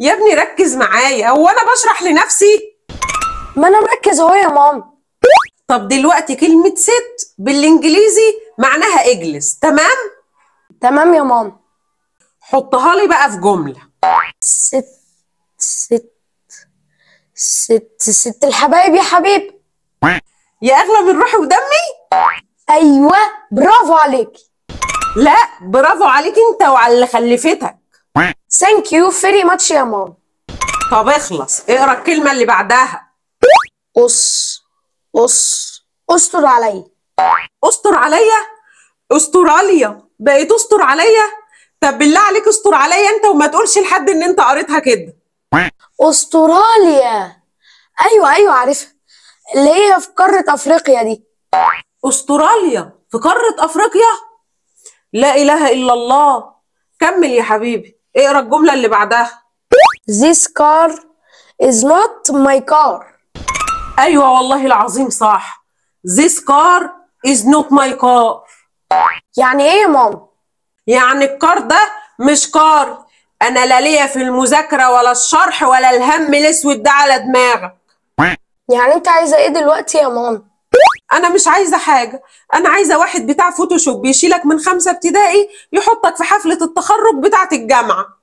يا ابني ركز معايا هو انا بشرح لنفسي ما انا مركز اهو يا ماما طب دلوقتي كلمة ست بالانجليزي معناها اجلس تمام؟ تمام يا ماما حطها لي بقى في جملة ست ست ست ست الحبايب يا حبيب يا اغلى من روحي ودمي ايوه برافو عليك لا برافو عليك انت وعلى اللي خلفتك ثانك يو فيري ماتش يا ماما طب اخلص اقرا الكلمة اللي بعدها قص قص استر عليا استر عليا استراليا بقيت استر عليا طب بالله عليك استر عليا انت وما تقولش لحد ان انت قريتها كده استراليا ايوه ايوه عارفها اللي هي في قاره افريقيا دي استراليا في قاره افريقيا لا اله الا الله كمل يا حبيبي اقرا الجملة اللي بعدها This car is not my car أيوة والله العظيم صح This car is not my car يعني إيه يا ماما؟ يعني الكار ده مش كار أنا لا ليا في المذاكرة ولا الشرح ولا الهم الأسود ده على دماغك يعني أنت عايزة إيه دلوقتي يا ماما؟ انا مش عايزه حاجه انا عايزه واحد بتاع فوتوشوب يشيلك من خمسه ابتدائي يحطك في حفله التخرج بتاعه الجامعه